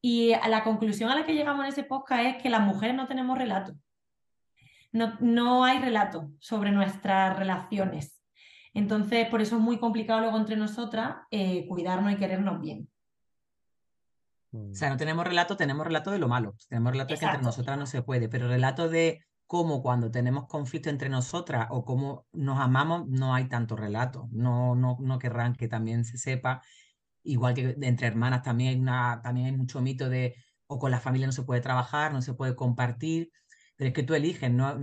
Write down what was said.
Y a la conclusión a la que llegamos en ese podcast es que las mujeres no tenemos relato. No, no hay relato sobre nuestras relaciones. Entonces, por eso es muy complicado luego entre nosotras eh, cuidarnos y querernos bien. Mm. O sea, no tenemos relato, tenemos relato de lo malo. Tenemos relato de que entre nosotras no se puede, pero relato de cómo cuando tenemos conflicto entre nosotras o cómo nos amamos, no hay tanto relato. No, no, no querrán que también se sepa igual que entre hermanas también hay, una, también hay mucho mito de o con la familia no se puede trabajar, no se puede compartir, pero es que tú eliges, no